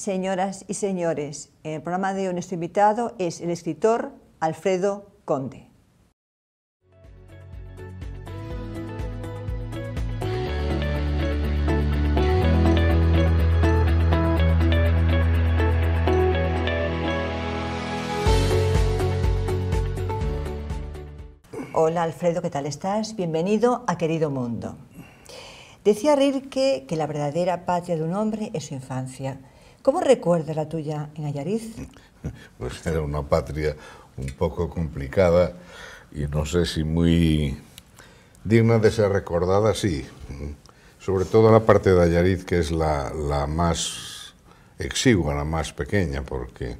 señoras y señores. En el programa de hoy nuestro invitado es el escritor Alfredo Conde. Hola Alfredo, ¿qué tal estás? Bienvenido a Querido Mundo. Decía Rilke que la verdadera patria de un hombre es su infancia. ¿Cómo recuerda la tuya en Ayariz? Pues era una patria un poco complicada y no sé si muy digna de ser recordada, sí. Sobre todo la parte de Ayariz, que es la, más exigua, la más pequeña, porque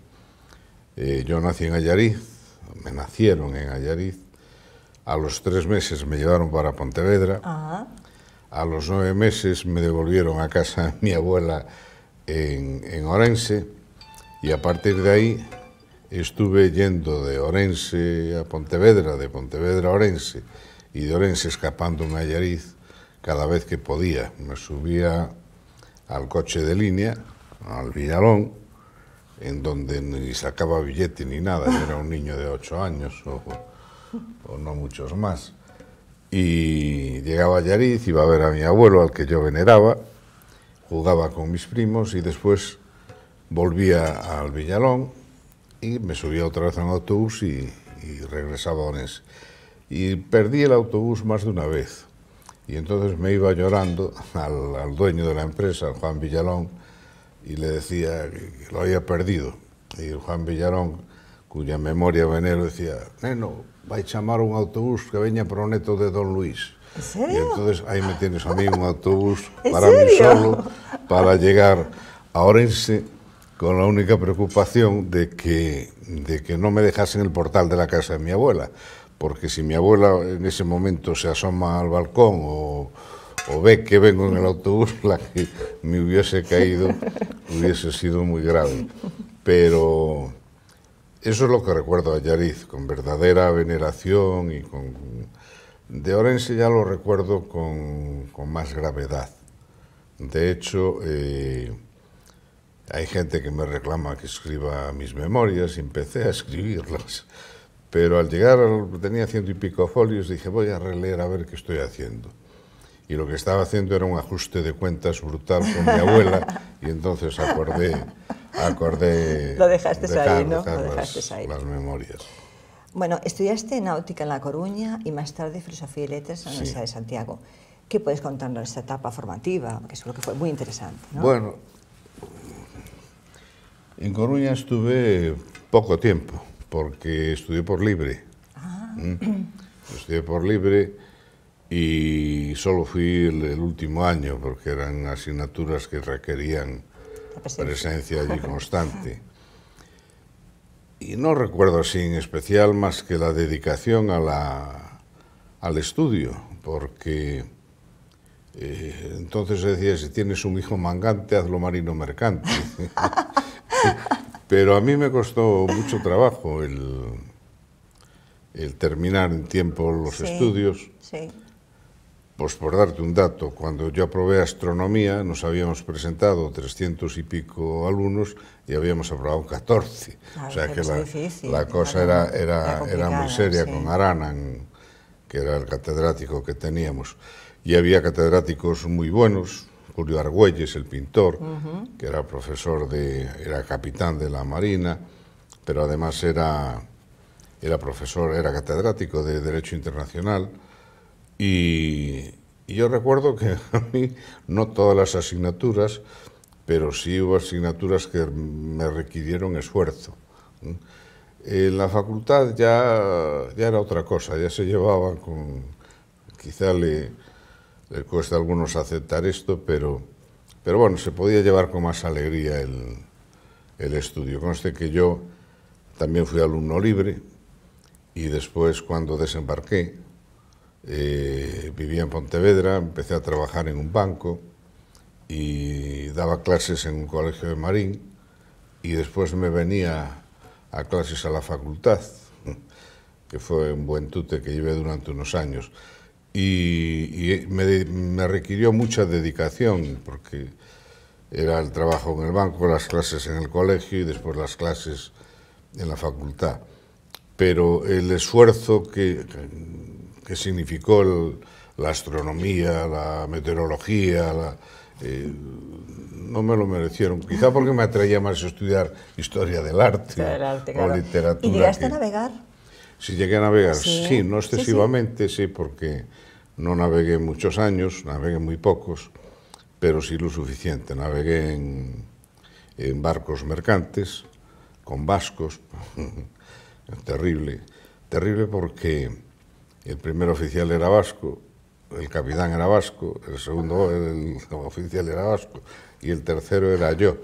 eh, yo nací en Ayariz, me nacieron en Ayariz, a los tres meses me llevaron para Pontevedra, ah. a los nueve meses me devolvieron a casa mi abuela en, en Orense y a partir de ahí estuve yendo de Orense a Pontevedra, de Pontevedra a Orense y de Orense escapando a Yariz cada vez que podía. Me subía al coche de línea, al Villalón, en donde ni sacaba billete ni nada, era un niño de ocho años o, o no muchos más. Y llegaba a Yariz, iba a ver a mi abuelo, al que yo veneraba, jugaba con mis primos y después volvía al Villalón y me subía otra vez a un autobús y, y regresaba a Onés. Y perdí el autobús más de una vez. Y entonces me iba llorando al, al dueño de la empresa, Juan Villalón, y le decía que, que lo había perdido. Y Juan Villalón, cuya memoria venero, decía, neno, vai chamar un autobús que veña por o neto de Don Luis. Y entonces ahí me tienes a mí un autobús para mí solo, para llegar a Orense con la única preocupación de que, de que no me dejasen el portal de la casa de mi abuela, porque si mi abuela en ese momento se asoma al balcón o, o ve que vengo en el autobús, la que me hubiese caído hubiese sido muy grave. Pero eso es lo que recuerdo a Yariz, con verdadera veneración y con de Orense ya lo recuerdo con, más gravedad. De hecho, eh, hay gente que me reclama que escriba mis memorias y empecé a escribirlas. Pero al llegar, tenía ciento y pico folios, dije, voy a releer a ver qué estoy haciendo. Y lo que estaba haciendo era un ajuste de cuentas brutal con mi abuela y entonces acordé, acordé... Lo dejaste ¿no? las memorias. Bueno, estudiaste náutica en La Coruña y más tarde filosofía y letras en la Universidad de Santiago. ¿Qué puedes contarnos de esta etapa formativa? Que es lo que fue muy interesante. Bueno, en Coruña estuve poco tiempo porque estudié por libre. Ah. Mm. Estudié por libre y solo fui el, el, último año porque eran asignaturas que requerían presencia allí constante. y no recuerdo así en especial más que la dedicación a la, al estudio, porque eh, entonces decía, si tienes un hijo mangante, hazlo marino mercante. Pero a mí me costó mucho trabajo el, el terminar en tiempo los estudios. Sí. Pues por darte un dato, cuando yo aprobé astronomía nos habíamos presentado 300 y pico alumnos y habíamos aprobado 14. Ah, o sea que la, cosa era, era, era muy seria con Aranan, que era el catedrático que teníamos. Y había catedráticos muy buenos, Julio Argüelles, el pintor, que era profesor de, era capitán de la Marina, pero además era, era profesor, era catedrático de Derecho Internacional, y, yo recuerdo que a mí, no todas las asignaturas, pero sí hubo asignaturas que me requirieron esfuerzo. En la facultad ya, ya era otra cosa, ya se llevaban con... Quizá le, cuesta a algunos aceptar esto, pero, pero bueno, se podía llevar con más alegría el, el estudio. Conste que yo también fui alumno libre y después cuando desembarqué eh, vivía en Pontevedra, empecé a trabajar en un banco y daba clases en un colegio de Marín y después me venía a clases a la facultad, que fue un buen tute que llevé durante unos años. Y, eh, me, me, requirió mucha dedicación porque era el trabajo en el banco, las clases en el colegio y después las clases en la facultad. Pero el esfuerzo que que significó la astronomía, la meteorología, eh, no me lo merecieron. Quizá porque me atraía más estudiar historia del arte, o literatura. ¿Y llegaste a navegar? Si llegué a navegar, sí, no excesivamente, sí, porque no navegué muchos años, navegué muy pocos, pero sí lo suficiente. Navegué en barcos mercantes, con vascos, terrible, terrible porque el primer oficial era vasco, el capitán era vasco, el segundo el oficial era vasco y el tercero era yo.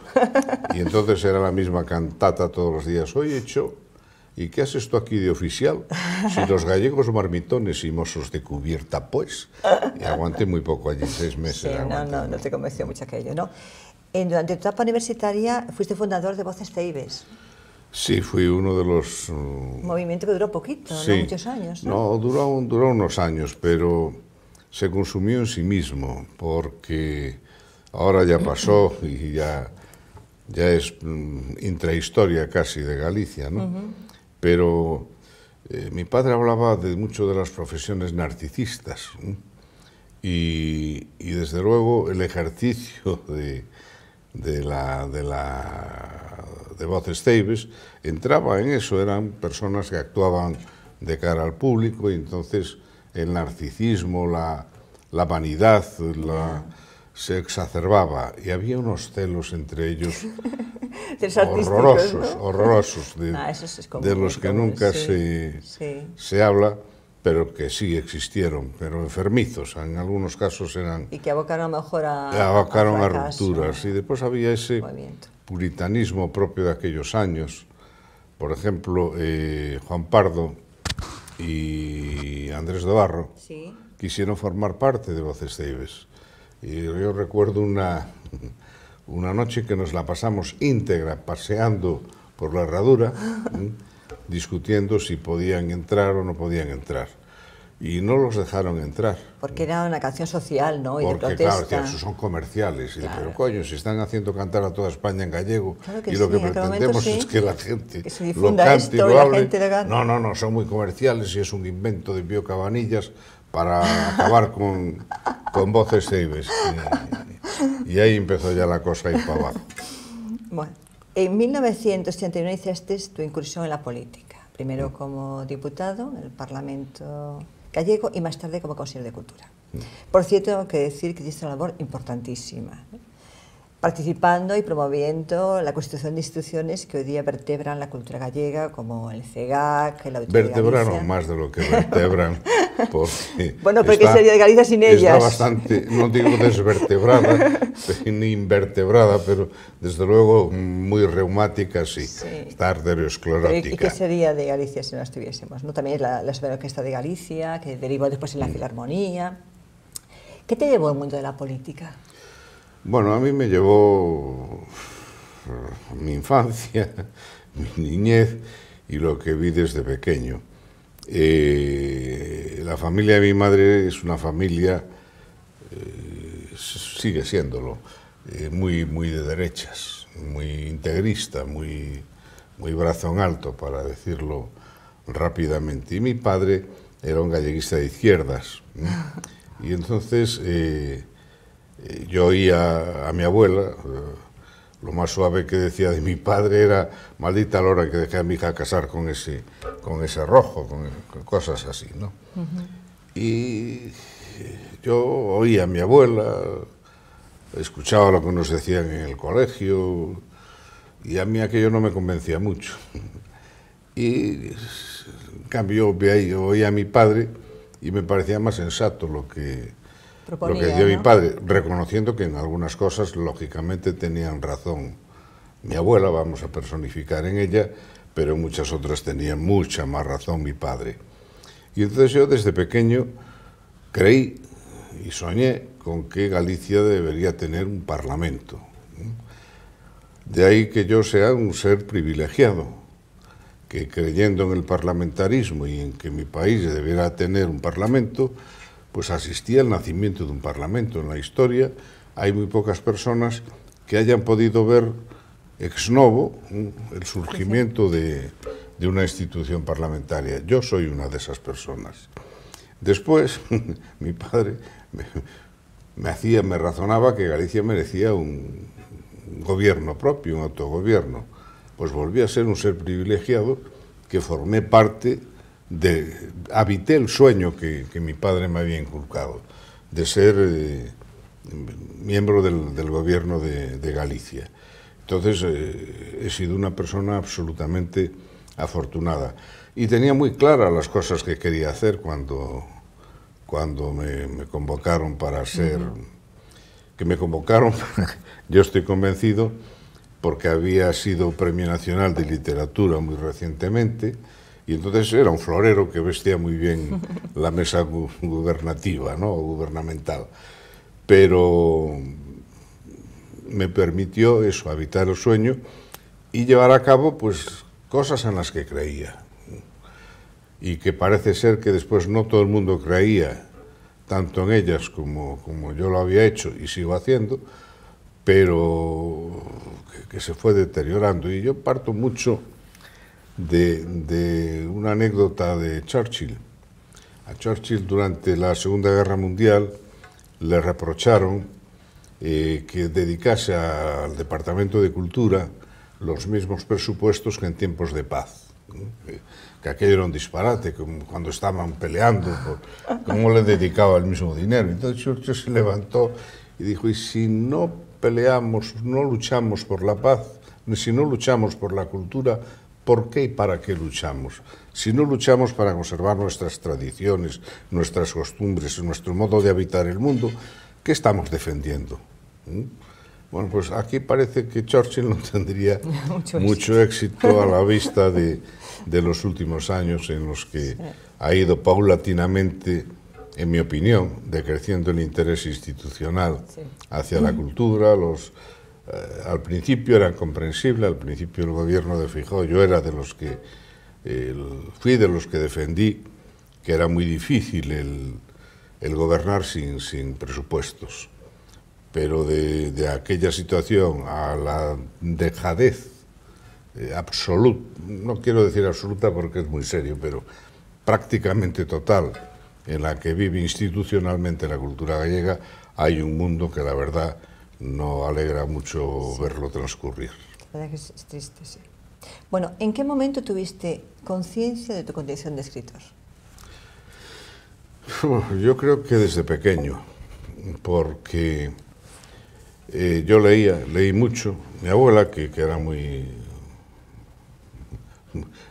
Y entonces era la misma cantata todos los días. Hoy hecho ¿Y qué haces tú aquí de oficial? Si los gallegos marmitones y mozos de cubierta, pues. Y aguanté muy poco allí, seis meses. no, no, no te convenció mucho aquello, ¿no? En, durante tu etapa universitaria fuiste fundador de Voces Teibes. Sí, fui uno de los... Un uh, movimiento que duró poquito, no muchos años. No, duró, duró unos años, pero se consumió en sí mismo, porque ahora ya pasó y ya, ya es mm, intrahistoria casi de Galicia, ¿no? Pero eh, mi padre hablaba de mucho de las profesiones narcisistas y, desde luego el ejercicio de la... De la de Voces Teibes, entraba en eso, eran personas que actuaban de cara al público y entonces el narcisismo, la, la vanidad, la, se exacerbaba y había unos celos entre ellos horrorosos, ¿no? horrorosos, de, ah, es de, los que nunca sí, se, sí. se habla pero que sí existieron, pero enfermizos, en algunos casos eran... Y que abocaron mejor a... Abocaron a, fracaso, a rupturas, y después había ese movimiento. puritanismo propio de aquellos años. Por ejemplo, eh, Juan Pardo y Andrés de Barro quisieron formar parte de Voces Ceibes Y yo recuerdo una, una noche que nos la pasamos íntegra paseando por la herradura, discutiendo si podían entrar o no podían entrar y no los dejaron entrar. Porque era una canción social, ¿no? Y Porque, claro, son comerciales. Y pero coño, si están haciendo cantar a toda España en gallego claro y lo que pretendemos es que la gente lo cante No, no, no, son muy comerciales y es un invento de bio Cabanillas para acabar con, con voces ceibes. Y ahí empezó ya la cosa ir para abajo. Bueno, en 1989 hiciste tu incursión en la política. Primero mm. como diputado en el Parlamento gallego y más tarde como consejero de Cultura. Por cierto, tengo que decir que hizo una labor importantísima participando y promoviendo la constitución de instituciones que hoy día vertebran la cultura gallega, como el CEGAC, la Vertebraron más de lo que vertebran. bueno, porque sería de Galicia sin ellas. bastante, no digo desvertebrada, ni invertebrada, pero desde luego muy reumática, sí. ¿Y qué sería de Galicia si no estuviésemos? ¿no? También es la, la Orquesta de Galicia, que deriva después en la mm. Filarmonía. ¿Qué te llevó al mundo de la política? Bueno, a mí me llevó eh, mi infancia, mi niñez y lo que vi desde pequeño. Eh, la familia de mi madre es una familia, eh, sigue siéndolo, muy, muy de derechas, muy integrista, muy, muy en alto, para decirlo rápidamente. Y mi padre era un galleguista de izquierdas. Y entonces yo oía a mi abuela, eh, lo más suave que decía de mi padre era, maldita la hora que dejé a mi hija casar con ese, con ese rojo, con, cosas así, Y yo oía a mi abuela, escuchaba lo que nos decían en el colegio, y a mí aquello no me convencía mucho. Y en cambio yo oía a mi padre y me parecía más sensato lo que, lo que dio mi padre, reconociendo que en algunas cosas lógicamente tenían razón. Mi abuela, vamos a personificar en ella, pero en muchas otras tenía mucha más razón mi padre. Y entonces yo desde pequeño creí y soñé con que Galicia debería tener un parlamento. De ahí que yo sea un ser privilegiado, que creyendo en el parlamentarismo y en que mi país debiera tener un parlamento, pues asistí al nacimiento de un parlamento. En la historia hay muy pocas personas que hayan podido ver ex novo ¿eh? el surgimiento de, una institución parlamentaria. Yo soy una de esas personas. Después, mi padre me, me, hacía, me razonaba que Galicia merecía un gobierno propio, un autogobierno. Pues volví a ser un ser privilegiado que formé parte de, habité el sueño que, que, mi padre me había inculcado, de ser eh, miembro del, del, gobierno de, de Galicia. Entonces eh, he sido una persona absolutamente afortunada y tenía muy claras las cosas que quería hacer cuando, cuando me, convocaron para ser... que me convocaron, yo estoy convencido, porque había sido Premio Nacional de Literatura muy recientemente, y entonces era un florero que vestía muy bien la mesa gubernativa, ¿no? gubernamental. Pero me permitió eso, habitar el sueño y llevar a cabo pues cosas en las que creía. Y que parece ser que después no todo el mundo creía tanto en ellas como, como yo lo había hecho y sigo haciendo, pero que, que se fue deteriorando. Y yo parto mucho de, una anécdota de Churchill. A Churchill durante la Segunda Guerra Mundial le reprocharon eh, que dedicase al Departamento de Cultura los mismos presupuestos que en tiempos de paz. Eh, que aquello era un disparate, como cuando estaban peleando, por cómo le dedicaba el mismo dinero. Entonces Churchill se levantó y dijo, y si no peleamos, no luchamos por la paz, si no luchamos por la cultura, por qué y para qué luchamos. Si no luchamos para conservar nuestras tradiciones, nuestras costumbres, nuestro modo de habitar el mundo, ¿qué estamos defendiendo? ¿Mm? Bueno, pues aquí parece que Churchill no tendría mucho, éxito a la vista de, de, los últimos años en los que ha ido paulatinamente, en mi opinión, decreciendo el interés institucional hacia la cultura, los, eh, al principio era comprensible, al principio el gobierno de Fijó, yo era de los que, fui de los que defendí que era muy difícil el, gobernar sin, presupuestos. Pero de, aquella situación a la dejadez eh, absoluta, no quiero decir absoluta porque es muy serio, pero prácticamente total en la que vive institucionalmente la cultura gallega, hay un mundo que la verdad no alegra mucho verlo transcurrir. La verdad que es triste, sí. Bueno, ¿en qué momento tuviste conciencia de tu condición de escritor? Yo creo que desde pequeño, porque eh, yo leía, leí mucho. Mi abuela, que, era muy,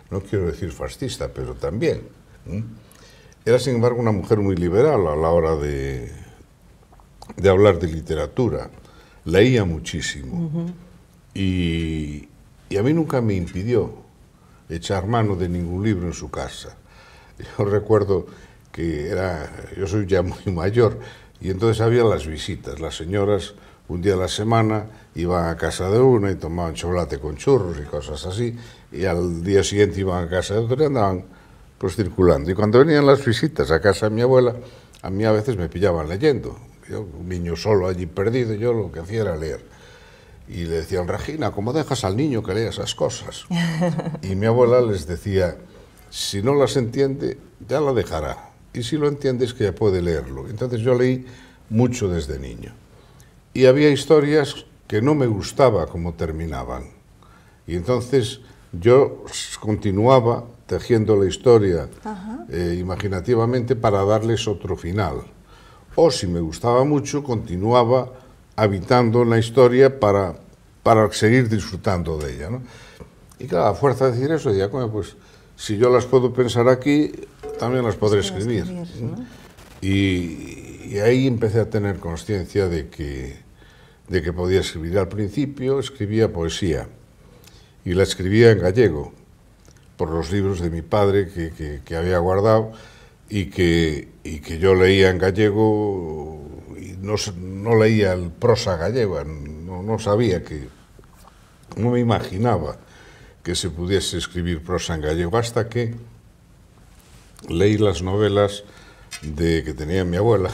no quiero decir fascista, pero también, era sin embargo una mujer muy liberal a la hora de hablar de literatura leía muchísimo. y, a mí nunca me impidió echar mano de ningún libro en su casa. Yo recuerdo que era, yo soy ya muy mayor, y entonces había las visitas. Las señoras un día a la semana iban a casa de una y tomaban chocolate con churros y cosas así, y al día siguiente iban a casa de otra y andaban pues circulando. Y cuando venían las visitas a casa de mi abuela, a mí a veces me pillaban leyendo, yo, un niño solo allí perdido, yo lo que hacía era leer. Y le decían, Regina, ¿cómo dejas al niño que lea esas cosas? Y mi abuela les decía, si no las entiende, ya la dejará. Y si lo entiendes, que ya puede leerlo. Entonces yo leí mucho desde niño. Y había historias que no me gustaba cómo terminaban. Y entonces yo continuaba tejiendo la historia eh, imaginativamente para darles otro final o si me gustaba mucho, continuaba habitando la historia para, para seguir disfrutando de ella. ¿no? Y claro, a fuerza de decir eso, decía, bueno, pues si yo las puedo pensar aquí, también las podré escribir. y, ahí empecé a tener conciencia de que, de que podía escribir. Al principio escribía poesía y la escribía en gallego, por los libros de mi padre que, que, que había guardado y que, y que yo leía en gallego y no, no leía el prosa gallega, no, sabía que, no me imaginaba que se pudiese escribir prosa en gallego hasta que leí las novelas de, que tenía mi abuela,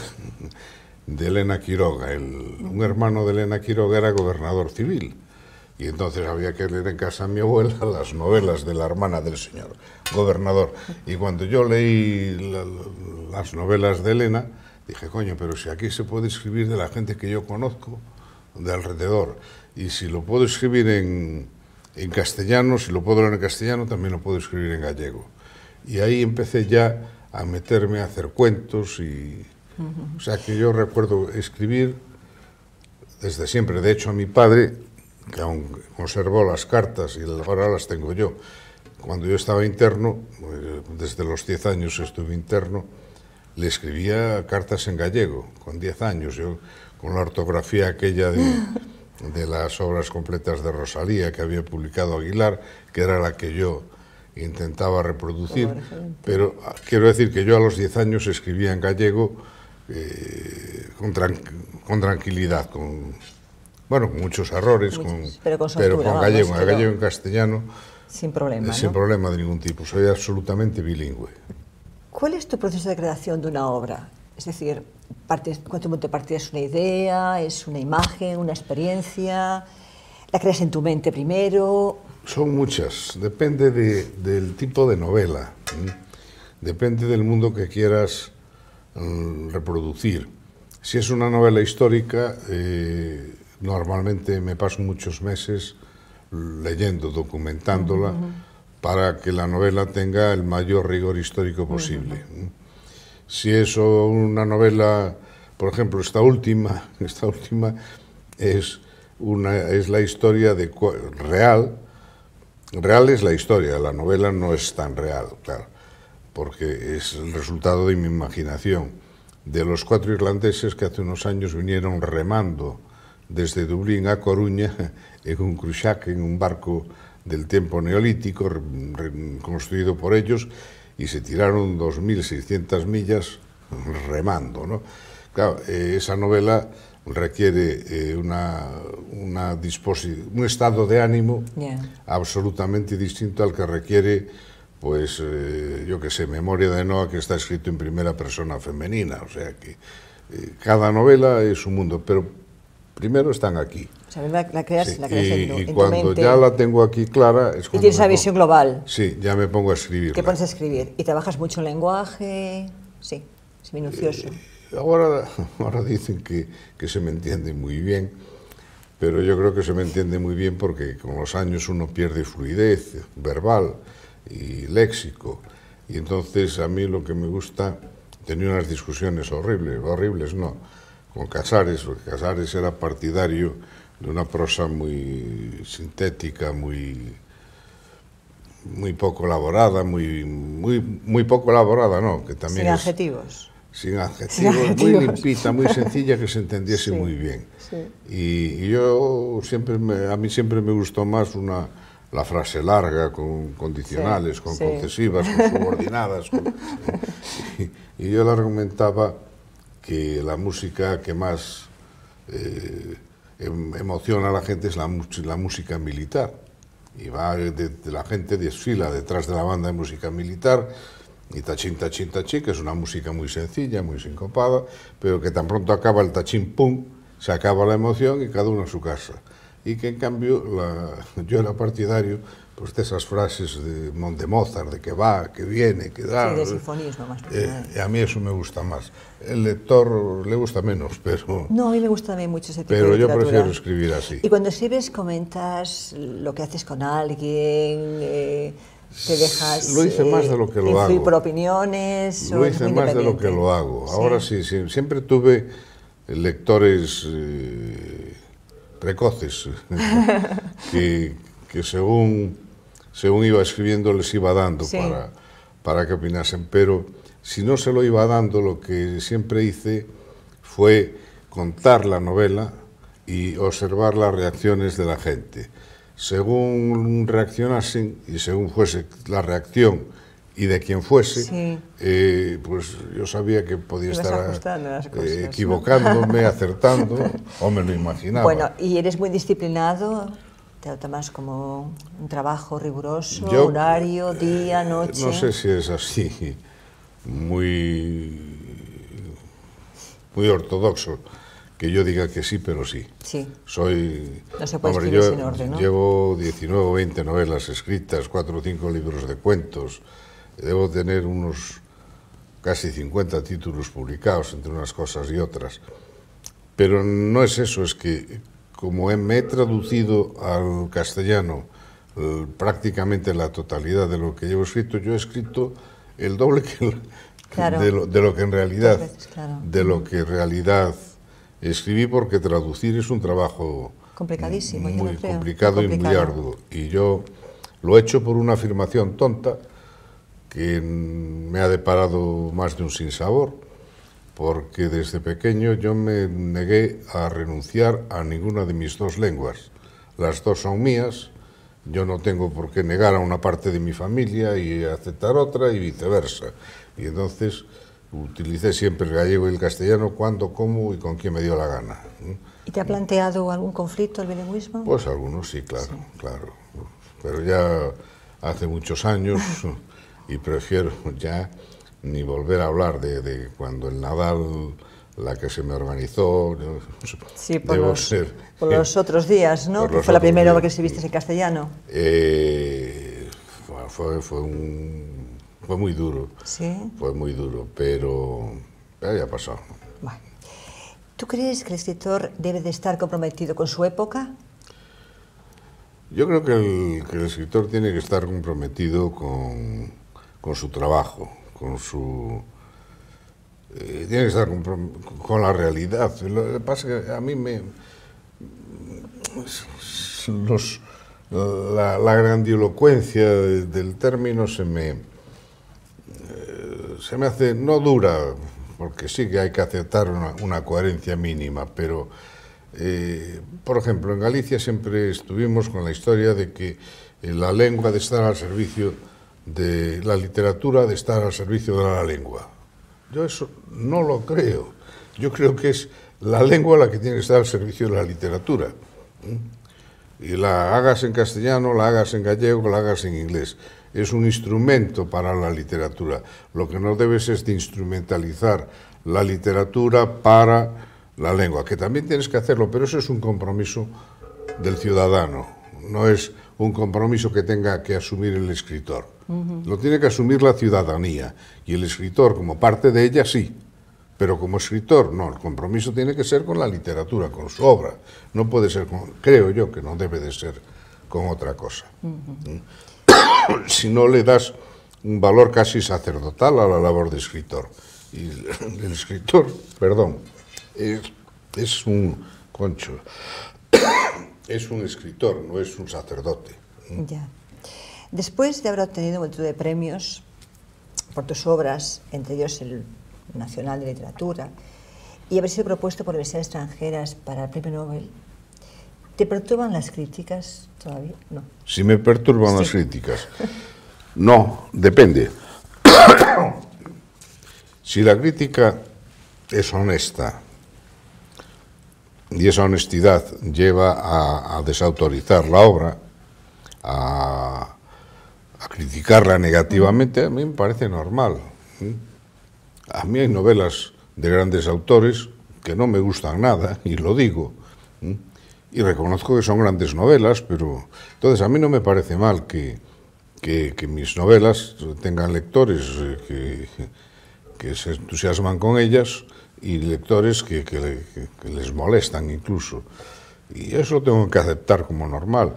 de Elena Quiroga. un hermano de Elena Quiroga era gobernador civil y entonces había que leer en casa a mi abuela las novelas de la hermana del señor gobernador. Y cuando yo leí las novelas de Elena, dije, coño, pero si aquí se puede escribir de la gente que yo conozco, de alrededor, y si lo puedo escribir en, castellano, si lo puedo leer en castellano, también lo puedo escribir en gallego. Y ahí empecé ya a meterme a hacer cuentos y... O sea que yo recuerdo escribir desde siempre. De hecho, a mi padre que aún conservó las cartas y ahora las tengo yo. Cuando yo estaba interno, eh, desde los 10 años estuve interno, le escribía cartas en gallego, con 10 años, yo con la ortografía aquella de, las obras completas de Rosalía que había publicado Aguilar, que era la que yo intentaba reproducir, pero ah, quiero decir que yo a los 10 años escribía en gallego eh, con, con tranquilidad, con, bueno, con muchos errores, con, pero con, gallego, gallego en castellano. Sin problema. Eh, sin problema de ningún tipo, soy absolutamente bilingüe. ¿Cuál es tu proceso de creación de una obra? Es decir, ¿cuánto tiempo te es una idea? ¿Es una imagen, una experiencia? ¿La creas en tu mente primero? Son muchas, depende del tipo de novela, depende del mundo que quieras mm, reproducir. Si es una novela histórica, eh, Normalmente me paso muchos meses leyendo, documentándola, para que la novela tenga el mayor rigor histórico posible. Si es una novela, por ejemplo, esta última, esta última es, una, es la historia de, real, real es la historia, la novela no es tan real, claro, porque es el resultado de mi imaginación, de los cuatro irlandeses que hace unos años vinieron remando desde Dublín a Coruña en un cruxac, en un barco del tempo neolítico construído por ellos y se tiraron 2.600 millas remando. ¿no? Claro, eh, esa novela requiere eh, una, una un estado de ánimo yeah. absolutamente distinto al que requiere pues eh, yo que sé, Memoria de Noa que está escrito en primera persona femenina, o sea que eh, cada novela es un mundo, pero Primero están aquí. Sabes la, creas, la y, cuando ya la tengo aquí clara Y tienes la visión global. Sí, ya me pongo a escribir. ¿Qué pones a escribir y trabajas mucho el lenguaje, sí, es minucioso. Eh, ahora, ahora dicen que, que se me entiende muy bien, pero yo creo que se me entiende muy bien porque con los años uno pierde fluidez verbal y léxico. Y entonces a mí lo que me gusta, tenía unas discusiones horribles, horribles no, con Casares, porque Casares era partidario de una prosa muy sintética, muy, muy poco elaborada, muy, muy, muy poco elaborada, ¿no? Que también sin, adjetivos. sin adjetivos. muy limpita, muy sencilla, que se entendiese muy bien. Sí. Y, yo siempre, a mí siempre me gustó más una, la frase larga, con condicionales, con concesivas, con subordinadas. y, y yo la argumentaba que la música que más eh, em, emociona a la gente es la, la música militar. Y va de, la gente desfila detrás de la banda de música militar y tachín, tachín, tachín, que es una música muy sencilla, muy sincopada, pero que tan pronto acaba el tachín, pum, se acaba la emoción y cada uno a su casa. Y que en cambio yo era partidario pues esas frases de Montemozar, de que va, que viene, que da. Sí, de sinfonismo más. Eh, a mí eso me gusta más. El lector le gusta menos, pero. No, a mí me gusta también mucho ese tipo de de Pero yo prefiero escribir así. Y cuando escribes, comentas lo que haces con alguien. Eh, te dejas. Lo hice más de lo que eh, lo hago. por opiniones. Lo hice más de lo que lo hago. Ahora sí, sí siempre tuve lectores precoces que que según, según iba escribiendo les iba dando para, para que opinasen. Pero si no se lo iba dando, lo que siempre hice fue contar la novela y observar las reacciones de la gente. Según reaccionasen y según fuese la reacción y de quien fuese, eh, pues yo sabía que podía estar eh, equivocándome, acertando, o me lo imaginaba. Bueno, ¿y eres muy disciplinado? ¿Te lo tomas como un trabajo riguroso, horario, eh, día, noche? No sé si es así, muy, muy ortodoxo que yo diga que sí, pero sí. Sí. Soy. No se puede escribir sin orden, ¿no? Llevo 19 o 20 novelas escritas, 4 o 5 libros de cuentos. Debo tener unos casi 50 títulos publicados entre unas cosas y otras. Pero no es eso, es que como me he traducido al castellano eh, prácticamente la totalidad de lo que llevo escrito, yo he escrito el doble de, lo, que en realidad, de lo que en realidad escribí, porque traducir es un trabajo complicadísimo, muy complicado y muy arduo. Y yo lo he hecho por una afirmación tonta que me ha deparado más de un sinsabor porque desde pequeño yo me negué a renunciar a ninguna de mis dos lenguas. Las dos son mías, yo no tengo por qué negar a una parte de mi familia y aceptar otra y viceversa. Y entonces utilicé siempre el gallego y el castellano cuando, cómo y con quién me dio la gana. ¿Y te ha planteado algún conflicto el bilingüismo? Pues algunos sí, claro, claro. Pero ya hace muchos años y prefiero ya ni volver a hablar de, de cuando el Nadal la que se me organizó. por, debo ser, por los otros días, ¿no? Que fue la primera vez que se viste en castellano. Eh, fue, fue, fue muy duro. Fue muy duro, pero ya ha pasado. ¿Tú crees que el escritor debe de estar comprometido con su época? Yo creo que el, que el escritor tiene que estar comprometido con, con su trabajo con su... Eh, tiene que estar con, la realidad. Lo que pasa que a mí me... la, grandilocuencia del término se me... Eh, se me hace no dura, porque sí que hay que aceptar una, coherencia mínima, pero... Eh, por ejemplo, en Galicia siempre estuvimos con la historia de que la lengua de estar al servicio de la literatura de estar al servicio de la lengua. Yo eso no lo creo. Yo creo que es la lengua la que tiene que estar al servicio de la literatura. Y la hagas en castellano, la hagas en gallego, la hagas en inglés. Es un instrumento para la literatura. Lo que no debes es de instrumentalizar la literatura para la lengua, que también tienes que hacerlo, pero eso es un compromiso del ciudadano, no es un compromiso que tenga que asumir el escritor. Lo tiene que asumir la ciudadanía y el escritor como parte de ella sí, pero como escritor no, el compromiso tiene que ser con la literatura, con su obra, no puede ser, con, creo yo que no debe de ser con otra cosa. si no le das un valor casi sacerdotal a la labor de escritor. Y el escritor, perdón, es, es un concho. es un escritor, no es un sacerdote. Ya. Después de haber obtenido multitud de premios por tus obras, entre ellos el Nacional de Literatura, y haber sido propuesto por universidades extranjeras para el Premio Nobel, ¿te perturban las críticas todavía? No. Si me perturban las críticas. No, depende. si la crítica es honesta y esa honestidad lleva a, desautorizar la obra, a, criticarla negativamente, a mí me parece normal. ¿eh? A mí hay novelas de grandes autores que no me gustan nada, y lo digo. ¿eh? Y reconozco que son grandes novelas, pero entonces a mí no me parece mal que, que, mis novelas tengan lectores eh, que, que se entusiasman con ellas y lectores que, que, les molestan incluso. Y eso lo tengo que aceptar como normal.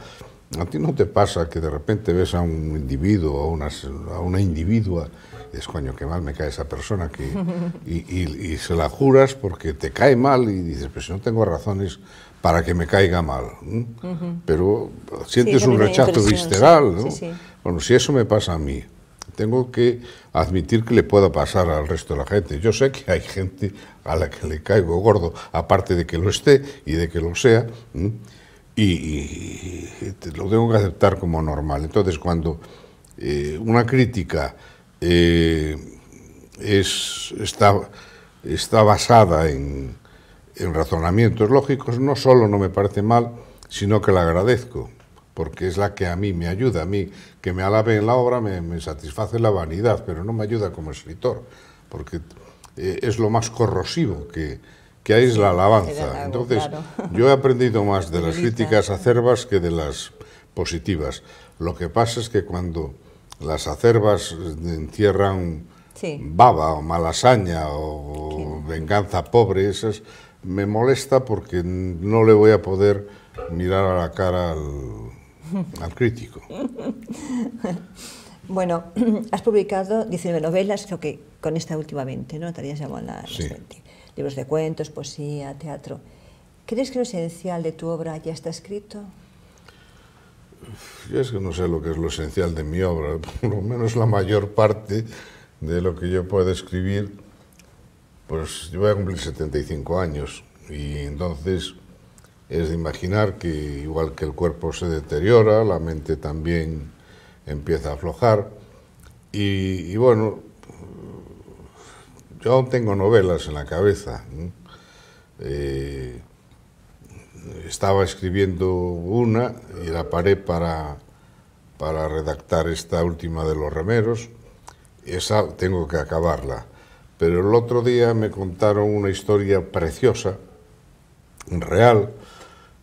A ti no te pasa que de repente ves a un individuo, a una, a una individua, y dices, coño, qué mal me cae esa persona, que, y, y, se la juras porque te cae mal y dices, pues no tengo razones para que me caiga mal. Pero sientes un rechazo visceral. Bueno, si eso me pasa a mí, tengo que admitir que le pueda pasar al resto de la gente. Yo sé que hay gente a la que le caigo gordo, aparte de que lo esté y de que lo sea, y, lo tengo que aceptar como normal. Entonces, cuando eh, una crítica eh, es, está, basada en, en razonamientos lógicos, no solo no me parece mal, sino que la agradezco porque es la que a mí me ayuda. A mí que me alabe en la obra me, satisface la vanidad, pero no me ayuda como escritor, porque eh, es lo más corrosivo que, hay es la alabanza. Entonces, yo he aprendido más de las críticas acerbas que de las positivas. Lo que pasa es que cuando las acerbas eh, encierran baba o malasaña o venganza pobre, esas me molesta porque no le voy a poder mirar a la cara al, al crítico. Bueno, has publicado 19 novelas, creo que con esta últimamente, ¿no? Te llamó llamado a las 20. Libros de cuentos, poesía, teatro. ¿Crees que lo esencial de tu obra ya está escrito? Yo es que no sé lo que es lo esencial de mi obra, por lo menos la mayor parte de lo que yo puedo escribir, pues yo voy a cumplir 75 años y entonces es de imaginar que igual que el cuerpo se deteriora, la mente también empieza a aflojar. Y, bueno, yo tengo novelas en la cabeza. Eh, estaba escribiendo una y la paré para, para redactar esta última de los remeros. Esa tengo que acabarla. Pero el otro día me contaron una historia preciosa, real,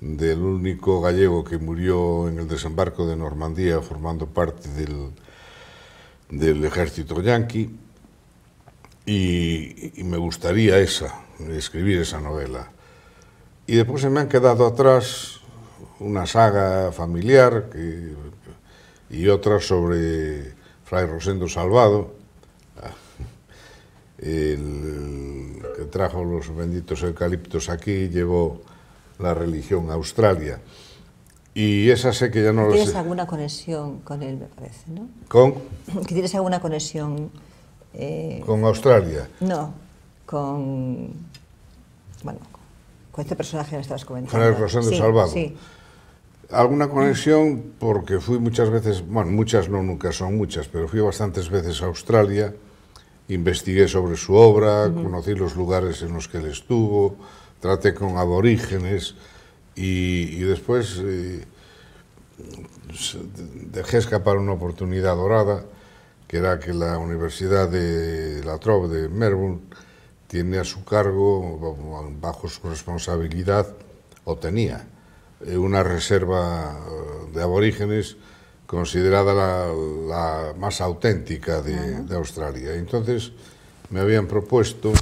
del único gallego que murió en el desembarco de Normandía formando parte del, del ejército yanqui. Y, y me gustaría esa, escribir esa novela. Y después se me han quedado atrás una saga familiar que, y otra sobre Fray Rosendo Salvado, el, que trajo los benditos eucaliptos aquí, llevó la religión australia. Y esa sé que ya no lo sé. Tienes alguna conexión con él, me parece, ¿no? ¿Con? Que tienes alguna conexión... Eh, ¿Con Australia? No, con... Bueno, con este personaje que me estabas comentando. Con el Rosendo Salvado. Sí. Alguna conexión porque fui muchas veces, bueno, muchas no, nunca son muchas, pero fui bastantes veces a Australia, investigué sobre su obra, conocí los lugares en los que él estuvo, trate con aborígenes y, después eh, dejé escapar una oportunidad dorada que era que la Universidad de la Trobe de Melbourne tiene a su cargo, bajo su responsabilidad, o tenía, eh, una reserva eh, de aborígenes considerada la, más auténtica de Australia. Entonces me habían propuesto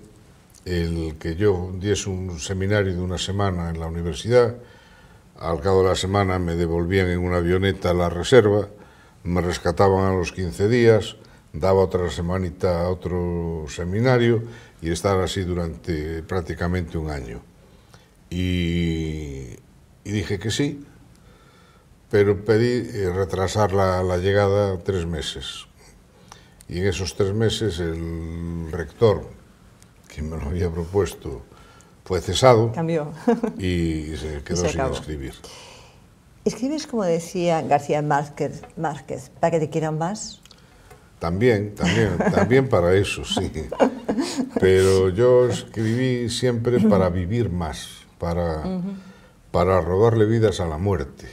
el que yo diese un seminario de una semana en la universidad. Al cabo de la semana me devolvían en una avioneta a la reserva, me rescataban a los 15 días, daba otra semanita a otro seminario y estaba así durante prácticamente un año. Y, dije que sí, pero pedí eh, retrasar la llegada tres meses. Y en esos tres meses el rector que me lo había propuesto, fue cesado y se quedó sin escribir. ¿Escribes como decía García Márquez, Márquez para que te quieran más? También, también, también para eso, sí. Pero yo escribí siempre para vivir más, para, para robarle vidas a la muerte,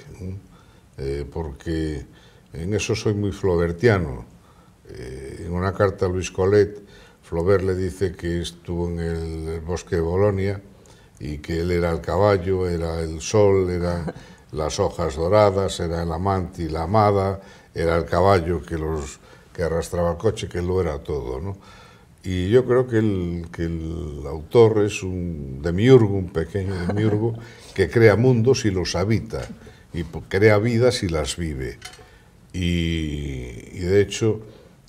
eh, porque en eso soy muy flobertiano. Eh, en una carta a Luis Colet Flaubert le dice que estuvo en el bosque de Bolonia y que él era el caballo, era el sol, era las hojas doradas, era el amante y la amada, era el caballo que, los, que arrastraba el coche, que lo era todo. Y yo creo que el, que el autor es un demiurgo, un pequeño demiurgo, que crea mundos y los habita, y crea vidas y las vive. y de hecho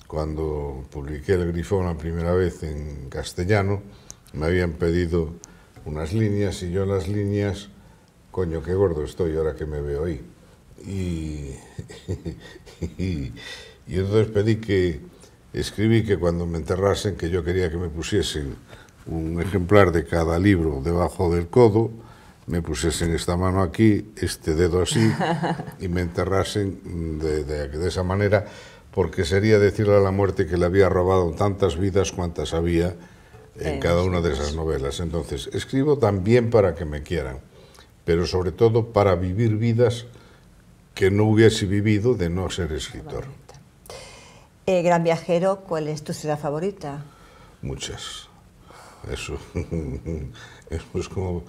cuando publiqué El Grifón la primera vez en castellano, me habían pedido unas líneas y yo las líneas, coño, qué gordo estoy ahora que me veo ahí. Y, entonces pedí que, escribí que cuando me enterrasen, que yo quería que me pusiesen un ejemplar de cada libro debajo del codo, me pusiesen esta mano aquí, este dedo así, y me enterrasen de esa manera porque sería decirle a la muerte que le había robado tantas vidas cuantas había en cada una de esas novelas. Entonces, escribo también para que me quieran, pero sobre todo para vivir vidas que no hubiese vivido de no ser escritor. Eh, gran viajero, ¿cuál es tu ciudad favorita? Muchas. Eso, eso es como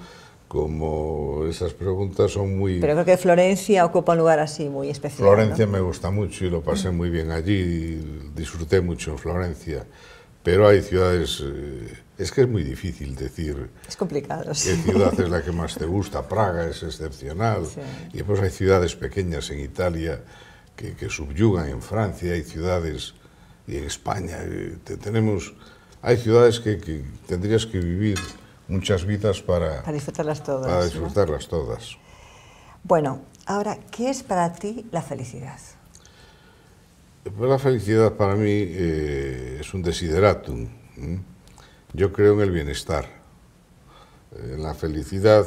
como esas preguntas son muy... Pero creo que Florencia ocupa un lugar así muy especial. Florencia me gusta mucho y lo pasé muy bien allí, disfruté mucho en Florencia, pero hay ciudades, eh, es que es muy difícil decir... Es complicado. Sí. ¿Qué ciudad es la que más te gusta? Praga es excepcional. Y después hay ciudades pequeñas en Italia que, que subyugan en Francia, hay ciudades y en España. Eh, tenemos, hay ciudades que, que tendrías que vivir muchas vidas para, disfrutarlas todas. todas. Bueno, ahora, ¿qué es para ti la felicidad? Pues la felicidad para mí eh, es un desideratum. Yo creo en el bienestar. En eh, la felicidad,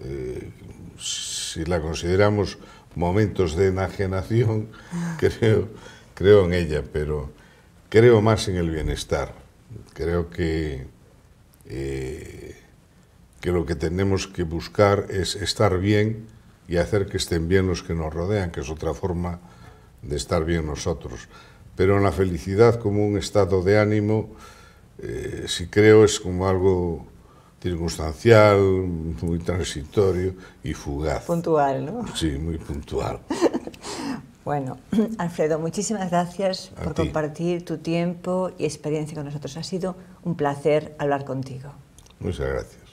eh, si la consideramos momentos de enajenación, creo, creo en ella, pero creo más en el bienestar. Creo que eh, que lo que tenemos que buscar es estar bien y hacer que estén bien los que nos rodean, que es otra forma de estar bien nosotros. Pero la felicidad como un estado de ánimo, eh, si creo es como algo circunstancial, muy transitorio y fugaz. Puntual, ¿no? Sí, muy puntual. Bueno, Alfredo, muchísimas gracias por compartir tu tiempo y experiencia con nosotros. Ha sido un placer hablar contigo. Muchas gracias.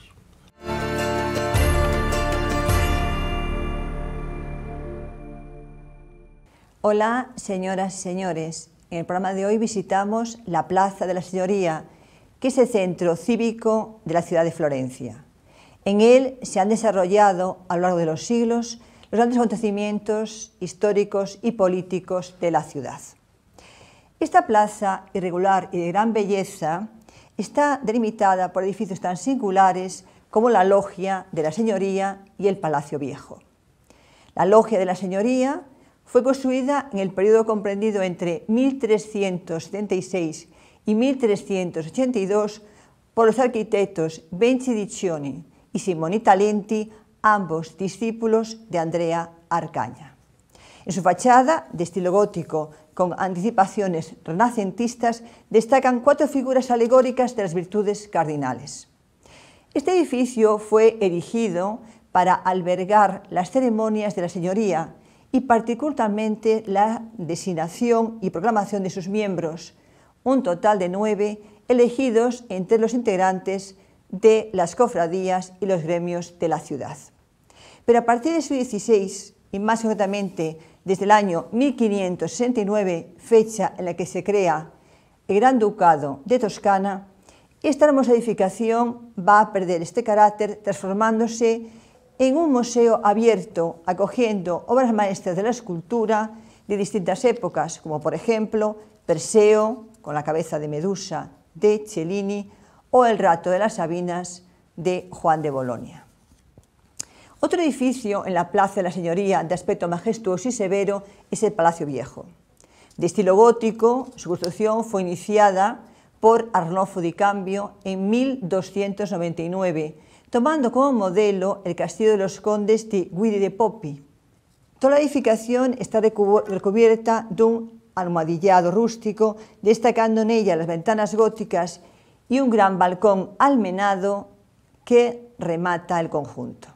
Hola, señoras y señores. En el programa de hoy visitamos la Plaza de la Señoría, que es el centro cívico de la ciudad de Florencia. En él se han desarrollado a lo largo de los siglos los grandes acontecimientos históricos y políticos de la ciudad. Esta plaza irregular y de gran belleza está delimitada por edificios tan singulares como la Logia de la Señoría y el Palacio Viejo. La Logia de la Señoría fue construida en el periodo comprendido entre 1376 y 1382 por los arquitectos Benci Diccioni y Simoni Talenti ambos discípulos de Andrea Arcaña. En su fachada, de estilo gótico, con anticipaciones renacentistas, destacan cuatro figuras alegóricas de las virtudes cardinales. Este edificio fue erigido para albergar las ceremonias de la señoría y particularmente la designación y proclamación de sus miembros, un total de nueve elegidos entre los integrantes de las cofradías y los gremios de la ciudad. Pero a partir de siglo 16 y más concretamente desde el año 1569, fecha en la que se crea el Gran Ducado de Toscana, esta hermosa edificación va a perder este carácter transformándose en un museo abierto, acogiendo obras maestras de la escultura de distintas épocas, como por ejemplo Perseo con la cabeza de Medusa de Cellini o El rato de las Sabinas de Juan de Bolonia. Otro edificio en la Plaza de la Señoría de aspecto majestuoso y severo es el Palacio Viejo. De estilo gótico, su construcción fue iniciada por Arnolfo di Cambio en 1299, tomando como modelo el castillo de los condes de Guidi de Poppi. Toda la edificación está recubierta de un almohadillado rústico, destacando en ella las ventanas góticas y un gran balcón almenado que remata el conjunto.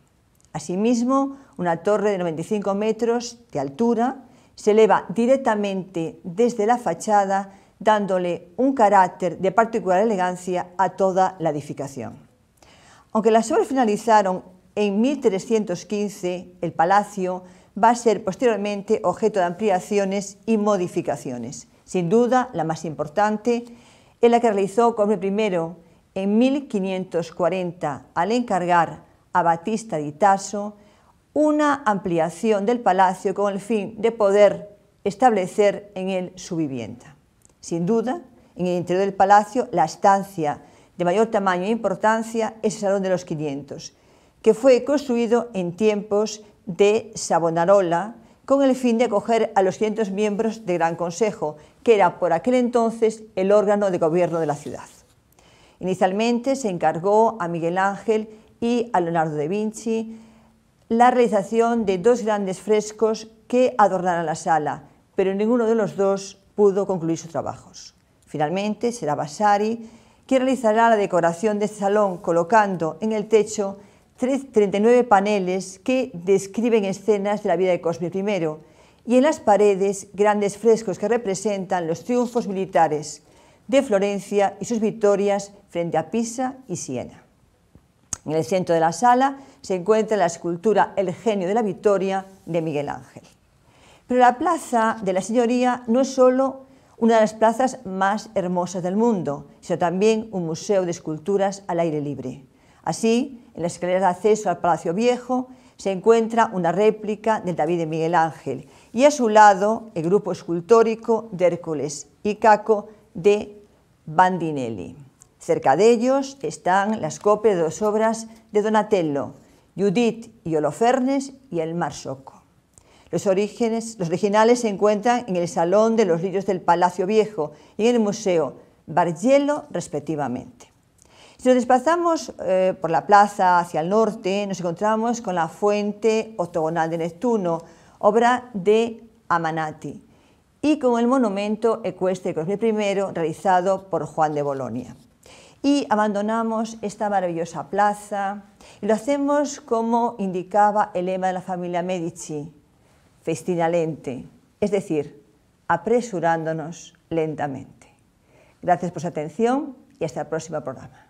Asimismo, una torre de 95 metros de altura se eleva directamente desde la fachada, dándole un carácter de particular elegancia a toda la edificación. Aunque las obras finalizaron en 1315, el palacio va a ser posteriormente objeto de ampliaciones y modificaciones. Sin duda, la más importante es la que realizó Cosme I en 1540 al encargar a Batista di Tasso una ampliación del palacio con el fin de poder establecer en él su vivienda. Sin duda, en el interior del palacio, la estancia de mayor tamaño e importancia es el Salón de los 500, que fue construido en tiempos de Savonarola con el fin de acoger a los 500 miembros del Gran Consejo, que era por aquel entonces el órgano de gobierno de la ciudad. Inicialmente se encargó a Miguel Ángel y a Leonardo da Vinci, la realización de dos grandes frescos que adornarán la sala, pero ninguno de los dos pudo concluir sus trabajos. Finalmente será Vasari quien realizará la decoración de este salón colocando en el techo 39 paneles que describen escenas de la vida de Cosme I y en las paredes grandes frescos que representan los triunfos militares de Florencia y sus victorias frente a Pisa y Siena. En el centro de la sala se encuentra la escultura El genio de la victoria de Miguel Ángel. Pero la plaza de la Señoría no es solo una de las plazas más hermosas del mundo, sino también un museo de esculturas al aire libre. Así, en la escalera de acceso al Palacio Viejo se encuentra una réplica del David de Miguel Ángel y a su lado el grupo escultórico de Hércules y Caco de Bandinelli. Cerca de ellos están las copias de dos obras de Donatello, Judith y Holofernes y el Mar Soco. Los, orígenes, originales se encuentran en el Salón de los Lirios del Palacio Viejo y en el Museo Bargello, respectivamente. Si nos desplazamos eh, por la plaza hacia el norte, nos encontramos con la Fuente Octogonal de Neptuno, obra de Amanati, y con el monumento ecuestre de Cosme I realizado por Juan de Bolonia y abandonamos esta maravillosa plaza y lo hacemos como indicaba el lema de la familia Medici, festina lente, es decir, apresurándonos lentamente. Gracias por su atención y hasta el próximo programa.